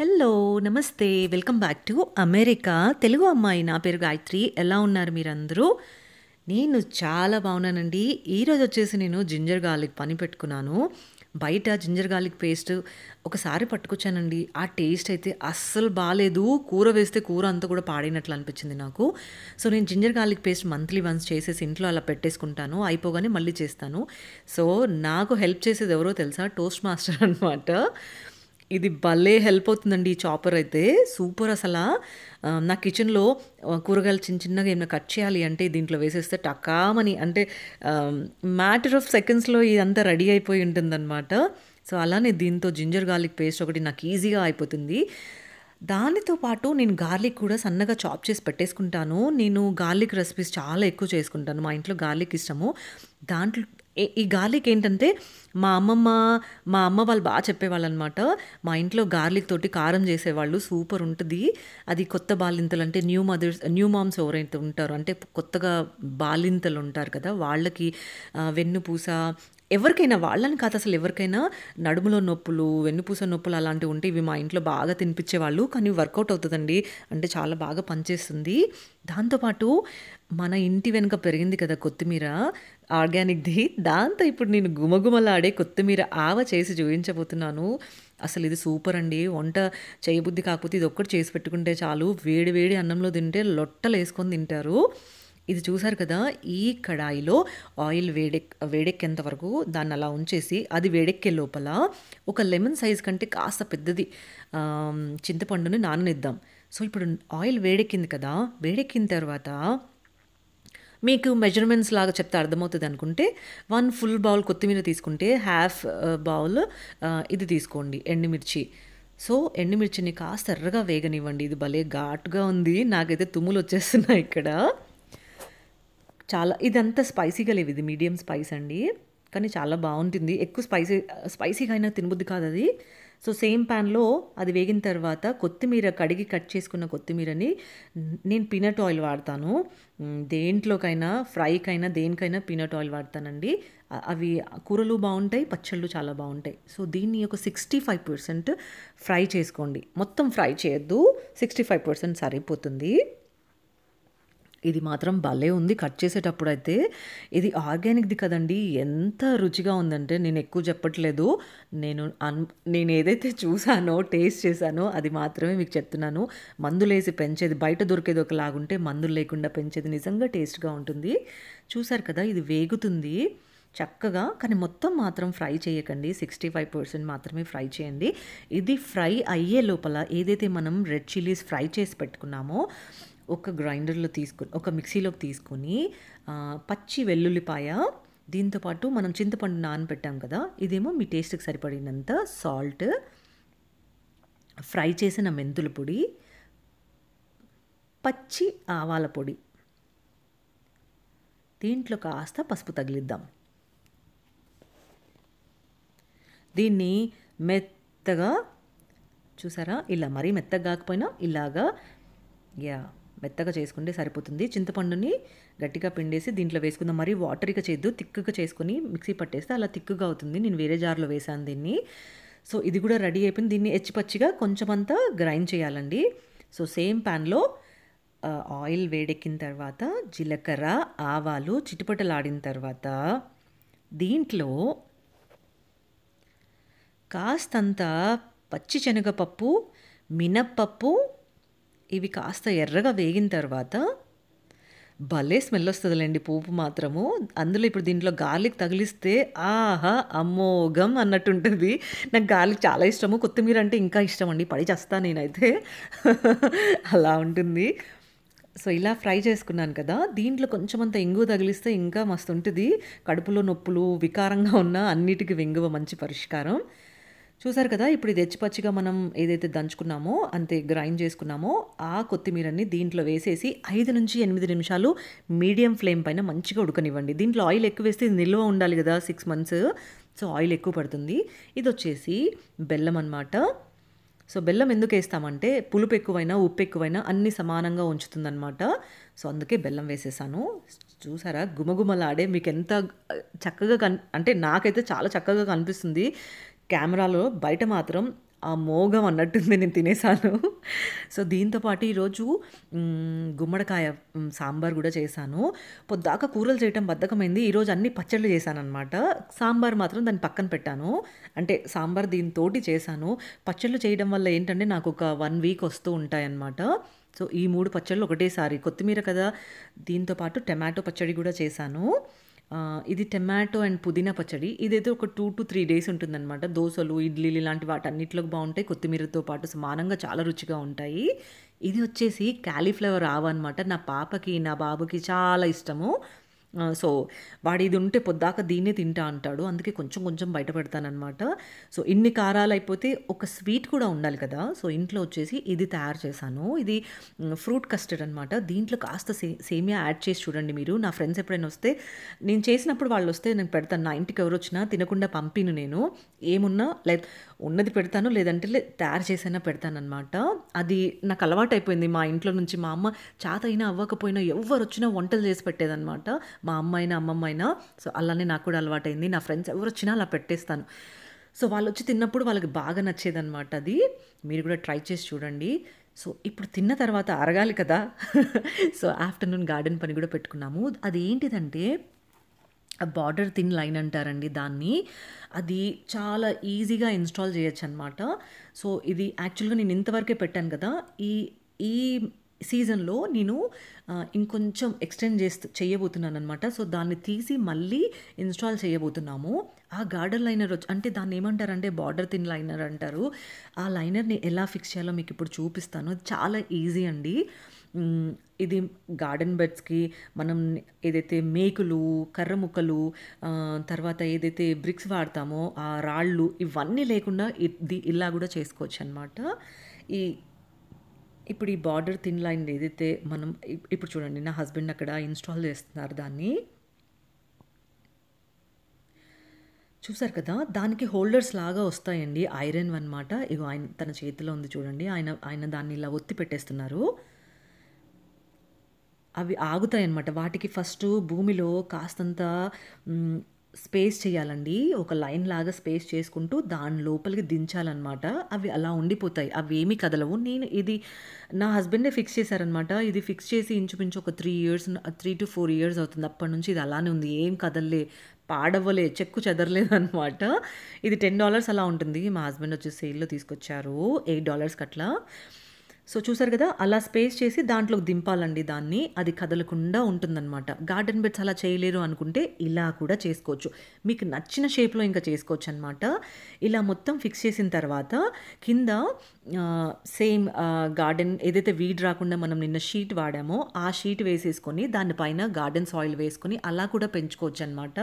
hello నమస్తే welcome back to America Telugu అమ్మాయి నా పేరు గాయత్రి ఎలా ఉన్నారు మీరందరూ నేను చాలా బాగున్నానండి ఈరోజు వచ్చేసి నేను జింజర్ గార్లిక్ పని పెట్టుకున్నాను బయట జింజర్ గార్లిక్ పేస్ట్ ఒకసారి పట్టుకొచ్చానండి ఆ టేస్ట్ అయితే అస్సలు బాగాలేదు కూర వేస్తే కూర అంతా కూడా పాడైనట్లు అనిపించింది నాకు సో నేను ginger garlic paste monthly once చేసేసి ఇంట్లో అలా పెట్టేసుకుంటాను అయిపోగానే మళ్ళీ చేస్తాను సో నాకు హెల్ప్ చేసేది ఎవరో తెలుసా టోస్ట్ మాస్టర్ అనమాట ఇది భలే హెల్ప్ అవుతుందండి ఈ చాపర్ అయితే సూపర్ అసలు నా కిచెన్లో కూరగాయలు చిన్న చిన్నగా ఏమైనా కట్ చేయాలి అంటే దీంట్లో వేసేస్తే టకామని అంటే మ్యాటర్ ఆఫ్ సెకండ్స్లో ఇదంతా రెడీ అయిపోయి ఉంటుందన్నమాట సో అలానే దీంతో జింజర్ గార్లిక్ పేస్ట్ ఒకటి నాకు ఈజీగా అయిపోతుంది దానితో పాటు నేను గార్లిక్ కూడా సన్నగా చాప్ చేసి పెట్టేసుకుంటాను నేను గార్లిక్ రెసిపీస్ చాలా ఎక్కువ చేసుకుంటాను మా ఇంట్లో గార్లిక్ ఇష్టము దాంట్లో ఈ గార్లిక్ ఏంటంటే మా అమ్మమ్మ మా అమ్మ వాళ్ళు బాగా చెప్పేవాళ్ళు అనమాట మా ఇంట్లో గార్లిక్ తోటి కారం చేసేవాళ్ళు సూపర్ ఉంటుంది అది కొత్త బాలింతలు అంటే న్యూ మదర్స్ న్యూ మామ్స్ ఎవరైతే ఉంటారు అంటే కొత్తగా బాలింతలు ఉంటారు కదా వాళ్ళకి వెన్నుపూస ఎవరికైనా వాళ్ళని కాదు అసలు ఎవరికైనా నడుములో నొప్పులు వెన్నుపూస నొప్పులు అలాంటివి ఉంటే ఇవి మా ఇంట్లో బాగా తినిపించేవాళ్ళు కానీ వర్కౌట్ అవుతుందండి అంటే చాలా బాగా పనిచేస్తుంది దాంతోపాటు మన ఇంటి వెనుక పెరిగింది కదా కొత్తిమీర ఆర్గానిక్ది దాంతో ఇప్పుడు నేను గుమగుమలాడే కొత్తిమీర ఆవ చేసి చూపించబోతున్నాను అసలు ఇది సూపర్ అండి వంట చేయబుద్ధి కాకపోతే ఇది ఒక్కటి చేసి పెట్టుకుంటే చాలు వేడి వేడి అన్నంలో తింటే లొట్టలు వేసుకొని తింటారు ఇది చూసారు కదా ఈ కడాయిలో ఆయిల్ వేడెక్ వేడెక్కేంత వరకు దాన్ని అలా ఉంచేసి అది వేడెక్కే లోపల ఒక లెమన్ సైజ్ కంటే కాస్త పెద్దది చింతపండుని నాననిద్దాం సో ఇప్పుడు ఆయిల్ వేడెక్కింది కదా వేడెక్కిన తర్వాత మీకు మెజర్మెంట్స్ లాగా చెప్తే అర్థమవుతుంది అనుకుంటే వన్ ఫుల్ బౌల్ కొత్తిమీర తీసుకుంటే హాఫ్ బౌల్ uh, uh, ఇది తీసుకోండి ఎండుమిర్చి సో ఎండుమిర్చిని కాస్త ఎర్రగా వేగనివ్వండి ఇది భలే ఘాటుగా ఉంది నాకైతే తుమ్ములు వచ్చేస్తున్నాయి ఇక్కడ చాలా ఇదంతా స్పైసీగా లేవు ఇది మీడియం స్పైస్ అండి కానీ చాలా బాగుంటుంది ఎక్కువ స్పైసీ స్పైసీగా uh, అయినా తినబుద్ది కాదు అది సో సేమ్ ప్యాన్లో అది వేగిన తర్వాత కొత్తిమీర కడిగి కట్ చేసుకున్న కొత్తిమీరని నేను పీనట్ ఆయిల్ వాడతాను దేంట్లోకైనా ఫ్రైకైనా దేనికైనా పీనట్ ఆయిల్ వాడతానండి అవి కూరలు బాగుంటాయి పచ్చళ్ళు చాలా బాగుంటాయి సో దీన్ని ఒక సిక్స్టీ ఫైవ్ పర్సెంట్ ఫ్రై చేసుకోండి మొత్తం ఫ్రై చేయొద్దు సిక్స్టీ ఫైవ్ పర్సెంట్ సరిపోతుంది ఇది మాత్రం భలే ఉంది కట్ చేసేటప్పుడు అయితే ఇది ఆర్గానిక్ది కదండి ఎంత రుచిగా ఉందంటే నేను ఎక్కువ చెప్పట్లేదు నేను అన్ నేను ఏదైతే చూసానో టేస్ట్ చేశానో అది మాత్రమే మీకు చెప్తున్నాను మందులేసి పెంచేది బయట దొరికేది ఒకలాగుంటే మందులు లేకుండా పెంచేది నిజంగా టేస్ట్గా ఉంటుంది చూసారు కదా ఇది వేగుతుంది చక్కగా కానీ మొత్తం మాత్రం ఫ్రై చేయకండి సిక్స్టీ ఫైవ్ పర్సెంట్ మాత్రమే ఫ్రై చేయండి ఇది ఫ్రై అయ్యే లోపల ఏదైతే మనం రెడ్ చిల్లీస్ ఫ్రై చేసి పెట్టుకున్నామో ఒక గ్రైండర్లో తీసుకొని ఒక మిక్సీలోకి తీసుకొని పచ్చి వెల్లుల్లిపాయ దీంతోపాటు మనం చింతపండు నానబెట్టాం కదా ఇదేమో మీ టేస్ట్కి సరిపడినంత సాల్ట్ ఫ్రై చేసిన మెంతుల పొడి పచ్చి ఆవాల పొడి దీంట్లో కాస్త పసుపు తగిలిద్దాం దీన్ని మెత్తగా చూసారా ఇలా మరీ మెత్తగా కాకపోయినా ఇలాగా యా మెత్తగా చేసుకుంటే సరిపోతుంది చింతపండుని గట్టిగా పిండేసి దీంట్లో వేసుకుందాం మరి వాటర్గా చేద్దు తిక్కుగా చేసుకుని మిక్సీ పట్టేస్తే అలా తిక్కుగా అవుతుంది నేను వేరే జార్లో వేసాను దీన్ని సో ఇది కూడా రెడీ అయిపోయింది దీన్ని ఎచ్చిపచ్చిగా కొంచెం అంతా గ్రైండ్ చేయాలండి సో సేమ్ ప్యాన్లో ఆయిల్ వేడెక్కిన తర్వాత జీలకర్ర ఆవాలు చిటిపటలాడిన తర్వాత దీంట్లో కాస్తంత పచ్చి శనగపప్పు మినప్పప్పు ఇవి కాస్త ఎర్రగా వేగిన తర్వాత భలే స్మెల్ వస్తుందిలేండి పోపు మాత్రము అందులో ఇప్పుడు దీంట్లో గార్లిక్ తగిలిస్తే ఆహా అమోఘం అన్నట్టు ఉంటుంది నాకు గార్లిక్ చాలా ఇష్టము కొత్తిమీర అంటే ఇంకా ఇష్టం అండి పడి చేస్తాను నేనైతే అలా ఉంటుంది సో ఇలా ఫ్రై చేసుకున్నాను కదా దీంట్లో కొంచెం అంత ఇంగువ తగిలిస్తే ఇంకా మస్తు ఉంటుంది కడుపులో నొప్పులు వికారంగా ఉన్న అన్నిటికీ వెంగువ మంచి పరిష్కారం చూసారు కదా ఇప్పుడు ఇది పచ్చిగా మనం ఏదైతే దంచుకున్నామో అంతే గ్రైండ్ చేసుకున్నామో ఆ కొత్తిమీరని దీంట్లో వేసేసి ఐదు నుంచి ఎనిమిది నిమిషాలు మీడియం ఫ్లేమ్ పైన మంచిగా ఉడకనివ్వండి దీంట్లో ఆయిల్ ఎక్కువ వేస్తే నిల్వ ఉండాలి కదా సిక్స్ మంత్స్ సో ఆయిల్ ఎక్కువ పడుతుంది ఇది వచ్చేసి బెల్లం అనమాట సో బెల్లం ఎందుకు వేస్తామంటే పులుపు ఎక్కువైనా ఉప్పు ఎక్కువైనా అన్నీ సమానంగా ఉంచుతుందన్నమాట సో అందుకే బెల్లం వేసేసాను చూసారా గుమగుమలాడే మీకు ఎంత చక్కగా కన్ అంటే నాకైతే చాలా చక్కగా కనిపిస్తుంది కెమెరాలో బయట మాత్రం ఆ మోగం అన్నట్టుంది నేను తినేసాను సో దీంతోపాటు ఈరోజు గుమ్మడికాయ సాంబార్ కూడా చేశాను పొద్దాక కూరలు చేయటం బద్దకమైంది ఈరోజు అన్ని పచ్చళ్ళు చేశాను అనమాట సాంబార్ మాత్రం దాన్ని పక్కన పెట్టాను అంటే సాంబార్ దీనితోటి చేశాను పచ్చళ్ళు చేయడం వల్ల ఏంటంటే నాకు ఒక వన్ వీక్ వస్తూ ఉంటాయన్నమాట సో ఈ మూడు పచ్చళ్ళు ఒకటేసారి కొత్తిమీర కదా దీంతోపాటు టమాటో పచ్చడి కూడా చేశాను ఇది టమాటో అండ్ పుదీనా పచ్చడి ఇదైతే ఒక టూ టు త్రీ డేస్ ఉంటుందన్నమాట దోశలు ఇడ్లీలు ఇలాంటి అన్నింటిలోకి బాగుంటాయి కొత్తిమీరతో పాటు సమానంగా చాలా రుచిగా ఉంటాయి ఇది వచ్చేసి క్యాలీఫ్లవర్ ఆవ అనమాట నా పాపకి నా బాబుకి చాలా ఇష్టము సో వాడు ఇది ఉంటే పొద్దాక దీన్నే తింటా అంటాడు అందుకే కొంచెం కొంచెం బయట పెడతానమాట సో ఇన్ని కారాలు అయిపోతే ఒక స్వీట్ కూడా ఉండాలి కదా సో ఇంట్లో వచ్చేసి ఇది తయారు చేశాను ఇది ఫ్రూట్ కస్టర్డ్ అనమాట దీంట్లో కాస్త సే సేమియా యాడ్ చేసి చూడండి మీరు నా ఫ్రెండ్స్ ఎప్పుడైనా వస్తే నేను చేసినప్పుడు వాళ్ళు వస్తే నేను పెడతాను నా ఇంటికి ఎవరు వచ్చినా తినకుండా పంపిను నేను ఏమున్నా లే ఉన్నది పెడతాను లేదంటే తయారు చేసైనా పెడతానమాట అది నాకు అలవాటు అయిపోయింది మా ఇంట్లో నుంచి మా అమ్మ చేత అయినా అవ్వకపోయినా ఎవరు వచ్చినా వంటలు చేసి పెట్టేదనమాట మా అమ్మైనా అమ్మమ్మైనా సో అలానే నాకు కూడా అలవాటైంది నా ఫ్రెండ్స్ ఎవరు వచ్చినా అలా పెట్టేస్తాను సో వాళ్ళు వచ్చి తిన్నప్పుడు వాళ్ళకి బాగా నచ్చేదనమాట అది మీరు కూడా ట్రై చేసి చూడండి సో ఇప్పుడు తిన్న తర్వాత అరగాలి కదా సో ఆఫ్టర్నూన్ గార్డెన్ పని కూడా పెట్టుకున్నాము అది ఏంటిదంటే బార్డర్ థిన్ లైన్ అంటారండి దాన్ని అది చాలా ఈజీగా ఇన్స్టాల్ చేయొచ్చు అనమాట సో ఇది యాక్చువల్గా నేను ఇంతవరకే పెట్టాను కదా ఈ ఈ సీజన్లో నేను ఇంకొంచెం ఎక్స్టెండ్ చేస్తూ చేయబోతున్నాను అనమాట సో దాన్ని తీసి మళ్ళీ ఇన్స్టాల్ చేయబోతున్నాము ఆ గార్డర్ లైనర్ వచ్చి అంటే దాన్ని ఏమంటారంటే బార్డర్ థిన్ లైనర్ అంటారు ఆ లైనర్ని ఎలా ఫిక్స్ చేయాలో మీకు ఇప్పుడు చూపిస్తాను చాలా ఈజీ అండి ఇది గార్డెన్ బెడ్స్కి మనం ఏదైతే మేకులు కర్ర ముక్కలు తర్వాత ఏదైతే బ్రిక్స్ వాడతామో ఆ రాళ్ళు ఇవన్నీ లేకుండా ఇది ఇలా కూడా చేసుకోవచ్చు అనమాట ఈ ఇప్పుడు ఈ బార్డర్ థిన్ లైన్ ఏదైతే మనం ఇప్పుడు చూడండి నా హస్బెండ్ అక్కడ ఇన్స్టాల్ చేస్తున్నారు దాన్ని చూసారు కదా దానికి హోల్డర్స్ లాగా వస్తాయండి ఐరన్ అనమాట ఇగో ఆయన తన చేతిలో ఉంది చూడండి ఆయన ఆయన దాన్ని ఇలా ఒత్తి పెట్టేస్తున్నారు అవి ఆగుతాయి అన్నమాట వాటికి ఫస్ట్ భూమిలో కాస్తంత స్పేస్ చేయాలండి ఒక లైన్ లాగా స్పేస్ చేసుకుంటూ దాని లోపలికి దించాలన్నమాట అవి అలా ఉండిపోతాయి అవి ఏమీ కదలవు నేను ఇది నా హస్బెండే ఫిక్స్ చేశారనమాట ఇది ఫిక్స్ చేసి ఇంచుమించు ఒక three years three to four years అవుతుంది అప్పటి నుంచి ఇది అలానే ఉంది ఏం కదలలే పాడవ్వలే చెక్కు చెదరలేదు అనమాట ఇది టెన్ డాలర్స్ అలా ఉంటుంది మా హస్బెండ్ వచ్చి సేల్లో తీసుకొచ్చారు ఎయిట్ డాలర్స్కి అట్లా సో చూసారు కదా అలా స్పేస్ చేసి దాంట్లో దింపాలండి దాన్ని అది కదలకుండా ఉంటుందన్నమాట గార్డెన్ బెడ్స్ అలా చేయలేరు అనుకుంటే ఇలా కూడా చేసుకోవచ్చు మీకు నచ్చిన షేప్లో ఇంకా చేసుకోవచ్చు అనమాట ఇలా మొత్తం ఫిక్స్ చేసిన తర్వాత కింద సేమ్ గార్డెన్ ఏదైతే వీడ్ రాకుండా మనం నిన్న షీట్ వాడామో ఆ షీట్ వేసేసుకొని దానిపైన గార్డెన్ సాయిల్ వేసుకొని అలా కూడా పెంచుకోవచ్చు అనమాట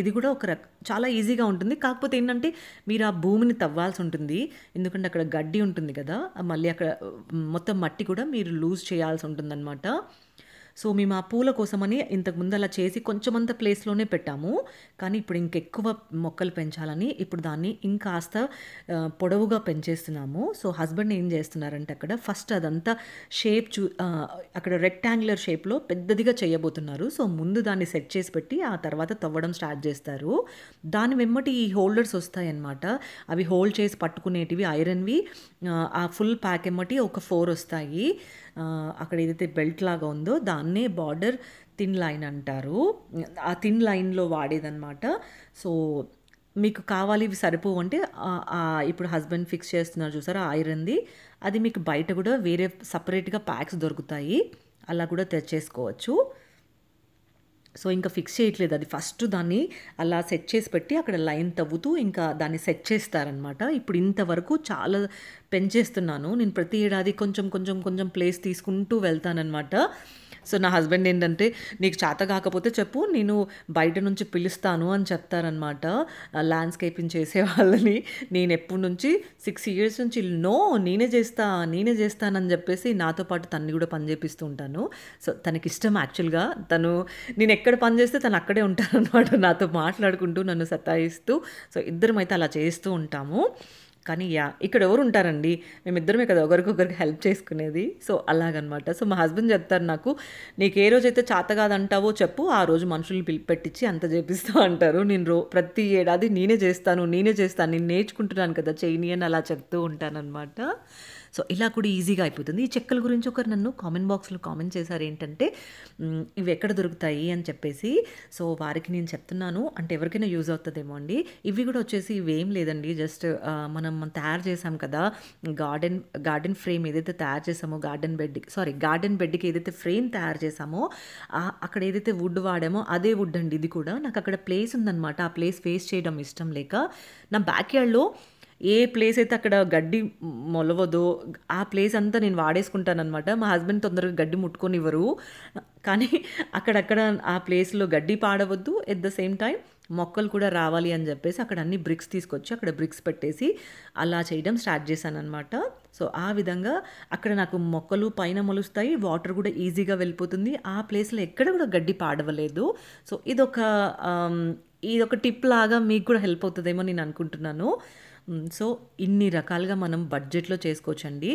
ఇది కూడా ఒక రక చాలా ఈజీగా ఉంటుంది కాకపోతే ఏంటంటే మీరు ఆ భూమిని తవ్వాల్సి ఉంటుంది ఎందుకంటే అక్కడ గడ్డి ఉంటుంది కదా మళ్ళీ అక్కడ మొత్తం మట్టి కూడా మీరు లూజ్ చేయాల్సి ఉంటుందన్నమాట సో మేము ఆ పూల కోసమని ముందు అలా చేసి కొంచెమంత ప్లేస్లోనే పెట్టాము కానీ ఇప్పుడు ఇంకెక్కువ మొక్కలు పెంచాలని ఇప్పుడు దాన్ని ఇంకాస్త పొడవుగా పెంచేస్తున్నాము సో హస్బెండ్ ఏం చేస్తున్నారంటే అక్కడ ఫస్ట్ అదంతా షేప్ చూ అక్కడ రెక్టాంగులర్ షేప్లో పెద్దదిగా చేయబోతున్నారు సో ముందు దాన్ని సెట్ చేసి పెట్టి ఆ తర్వాత తవ్వడం స్టార్ట్ చేస్తారు దాని వెమ్మటి ఈ హోల్డర్స్ వస్తాయన్నమాట అవి హోల్డ్ చేసి పట్టుకునేటివి ఐరన్వి ఆ ఫుల్ ప్యాక్ ఎమ్మటి ఒక ఫోర్ వస్తాయి అక్కడ ఏదైతే బెల్ట్ లాగా ఉందో దాన్నే బార్డర్ థిన్ లైన్ అంటారు ఆ థిన్ లైన్లో వాడేదనమాట సో మీకు కావాలి ఇవి సరిపోవు అంటే ఇప్పుడు హస్బెండ్ ఫిక్స్ చేస్తున్నారు చూసారా ఐరన్ది అది మీకు బయట కూడా వేరే సపరేట్గా ప్యాక్స్ దొరుకుతాయి అలా కూడా తెచ్చేసుకోవచ్చు సో ఇంకా ఫిక్స్ చేయట్లేదు అది ఫస్ట్ దాన్ని అలా సెట్ చేసి పెట్టి అక్కడ లైన్ తవ్వుతూ ఇంకా దాన్ని సెట్ చేస్తారనమాట ఇప్పుడు ఇంతవరకు చాలా పెంచేస్తున్నాను నేను ప్రతి ఏడాది కొంచెం కొంచెం కొంచెం ప్లేస్ తీసుకుంటూ వెళ్తానన్నమాట సో నా హస్బెండ్ ఏంటంటే నీకు చేత కాకపోతే చెప్పు నేను బయట నుంచి పిలుస్తాను అని చెప్తారనమాట ల్యాండ్స్కేపింగ్ చేసే వాళ్ళని నేను ఎప్పటి నుంచి సిక్స్ ఇయర్స్ నుంచి నో నేనే చేస్తా నేనే చేస్తానని చెప్పేసి నాతో పాటు తన్ని కూడా పని చేపిస్తూ ఉంటాను సో తనకి ఇష్టం యాక్చువల్గా తను నేను ఎక్కడ పని చేస్తే తను అక్కడే ఉంటానన్నమాట నాతో మాట్లాడుకుంటూ నన్ను సతాయిస్తూ సో ఇద్దరం అయితే అలా చేస్తూ ఉంటాము కానీ యా ఇక్కడ ఎవరు ఉంటారండి మేమిద్దరమే కదా ఒకరికొకరికి హెల్ప్ చేసుకునేది సో అలాగనమాట సో మా హస్బెండ్ చెప్తారు నాకు నీకు ఏ రోజైతే చేత కాదంటావో చెప్పు ఆ రోజు మనుషులు పిలి పెట్టించి అంత చేపిస్తూ అంటారు నేను రో ప్రతి ఏడాది నేనే చేస్తాను నేనే చేస్తాను నేను నేర్చుకుంటున్నాను కదా చేయని అని అలా చెప్తూ ఉంటానన్నమాట సో ఇలా కూడా ఈజీగా అయిపోతుంది ఈ చెక్కల గురించి ఒకరు నన్ను కామెంట్ బాక్స్లో కామెంట్ చేశారు ఏంటంటే ఇవి ఎక్కడ దొరుకుతాయి అని చెప్పేసి సో వారికి నేను చెప్తున్నాను అంటే ఎవరికైనా యూజ్ అవుతుందేమో అండి ఇవి కూడా వచ్చేసి ఇవేం లేదండి జస్ట్ మనం తయారు చేసాం కదా గార్డెన్ గార్డెన్ ఫ్రేమ్ ఏదైతే తయారు చేసామో గార్డెన్ బెడ్కి సారీ గార్డెన్ బెడ్కి ఏదైతే ఫ్రేమ్ తయారు చేసామో అక్కడ ఏదైతే వుడ్ వాడామో అదే వుడ్ అండి ఇది కూడా నాకు అక్కడ ప్లేస్ ఉందనమాట ఆ ప్లేస్ ఫేస్ చేయడం ఇష్టం లేక నా బ్యాక్ యార్డ్లో ఏ ప్లేస్ అయితే అక్కడ గడ్డి మొలవదో ఆ ప్లేస్ అంతా నేను వాడేసుకుంటానమాట మా హస్బెండ్ తొందరగా గడ్డి ముట్టుకొని ఇవ్వరు కానీ అక్కడక్కడ ఆ ప్లేస్లో గడ్డి పాడవద్దు ఎట్ ద సేమ్ టైం మొక్కలు కూడా రావాలి అని చెప్పేసి అక్కడ అన్ని బ్రిక్స్ తీసుకొచ్చి అక్కడ బ్రిక్స్ పెట్టేసి అలా చేయడం స్టార్ట్ చేశాను అనమాట సో ఆ విధంగా అక్కడ నాకు మొక్కలు పైన మొలుస్తాయి వాటర్ కూడా ఈజీగా వెళ్ళిపోతుంది ఆ ప్లేస్లో ఎక్కడ కూడా గడ్డి పాడవలేదు సో ఇదొక ఇదొక టిప్ లాగా మీకు కూడా హెల్ప్ అవుతుందేమో నేను అనుకుంటున్నాను సో ఇన్ని రకాలుగా మనం బడ్జెట్లో చేసుకోవచ్చండి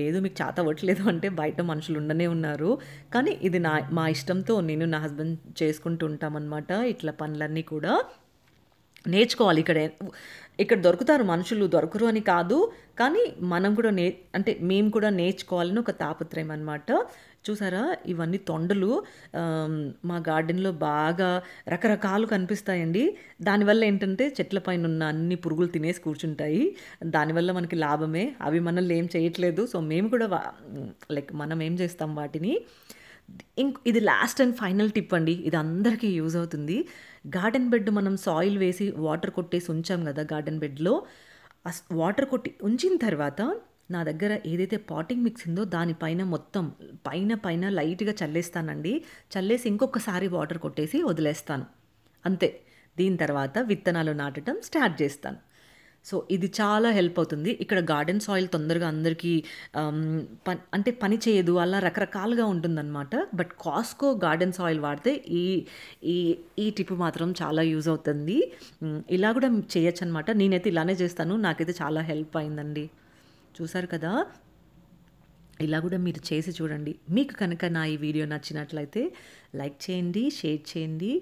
లేదు మీకు చేత అవ్వట్లేదు అంటే బయట మనుషులు ఉండనే ఉన్నారు కానీ ఇది నా మా ఇష్టంతో నేను నా హస్బెండ్ చేసుకుంటూ ఉంటామన్నమాట ఇట్లా పనులన్నీ కూడా నేర్చుకోవాలి ఇక్కడ ఇక్కడ దొరుకుతారు మనుషులు దొరకరు అని కాదు కానీ మనం కూడా నే అంటే మేము కూడా నేర్చుకోవాలని ఒక తాపత్రయం అనమాట చూసారా ఇవన్నీ తొండలు మా గార్డెన్లో బాగా రకరకాలు కనిపిస్తాయండి దానివల్ల ఏంటంటే చెట్ల పైన ఉన్న అన్ని పురుగులు తినేసి కూర్చుంటాయి దానివల్ల మనకి లాభమే అవి మనల్ని ఏం చేయట్లేదు సో మేము కూడా లైక్ మనం ఏం చేస్తాం వాటిని ఇంక ఇది లాస్ట్ అండ్ ఫైనల్ టిప్ అండి ఇది అందరికీ యూజ్ అవుతుంది గార్డెన్ బెడ్ మనం సాయిల్ వేసి వాటర్ కొట్టేసి ఉంచాం కదా గార్డెన్ బెడ్లో వాటర్ కొట్టి ఉంచిన తర్వాత నా దగ్గర ఏదైతే పాటింగ్ మిక్స్ ఉందో దానిపైన మొత్తం పైన పైన లైట్గా చల్లేస్తానండి చల్లేసి ఇంకొకసారి వాటర్ కొట్టేసి వదిలేస్తాను అంతే దీని తర్వాత విత్తనాలు నాటడం స్టార్ట్ చేస్తాను సో ఇది చాలా హెల్ప్ అవుతుంది ఇక్కడ గార్డెన్ సాయిల్ తొందరగా అందరికీ um, అంటే పని చేయదు అలా రకరకాలుగా ఉంటుందన్నమాట బట్ కాస్కో గార్డెన్ సాయిల్ వాడితే ఈ ఈ ఈ టిప్ మాత్రం చాలా యూజ్ అవుతుంది ఇలా కూడా చేయొచ్చు అనమాట నేనైతే ఇలానే చేస్తాను నాకైతే చాలా హెల్ప్ అయిందండి చూసారు కదా ఇలా కూడా మీరు చేసి చూడండి మీకు కనుక నా ఈ వీడియో నచ్చినట్లయితే లైక్ చేయండి షేర్ చేయండి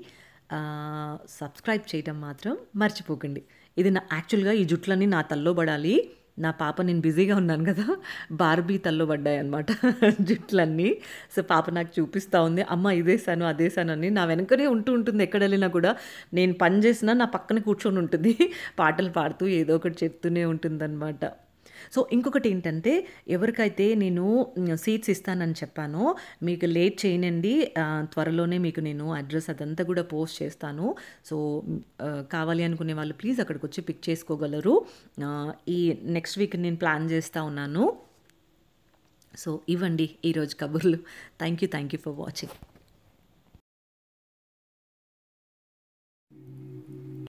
సబ్స్క్రైబ్ చేయటం మాత్రం మర్చిపోకండి ఇది నా యాక్చువల్గా ఈ జుట్లన్నీ నా తల్లోబడాలి పడాలి నా పాప నేను బిజీగా ఉన్నాను కదా బార్బీ తల్లోబడ్డాయి పడ్డాయి అనమాట జుట్లన్నీ సో పాప నాకు చూపిస్తూ ఉంది అమ్మ ఇదేసాను అదేసానని నా వెనకనే ఉంటూ ఉంటుంది ఎక్కడ వెళ్ళినా కూడా నేను పని చేసినా నా పక్కన కూర్చొని ఉంటుంది పాటలు పాడుతూ ఏదో ఒకటి చెప్తూనే ఉంటుందన్నమాట సో ఇంకొకటి ఏంటంటే ఎవరికైతే నేను సీట్స్ ఇస్తానని చెప్పానో మీకు లేట్ చేయనండి త్వరలోనే మీకు నేను అడ్రస్ అదంతా కూడా పోస్ట్ చేస్తాను సో కావాలి అనుకునే వాళ్ళు ప్లీజ్ అక్కడికి వచ్చి పిక్ చేసుకోగలరు ఈ నెక్స్ట్ వీక్ నేను ప్లాన్ చేస్తూ ఉన్నాను సో ఇవ్వండి ఈరోజు కబుర్లు thank you thank you for watching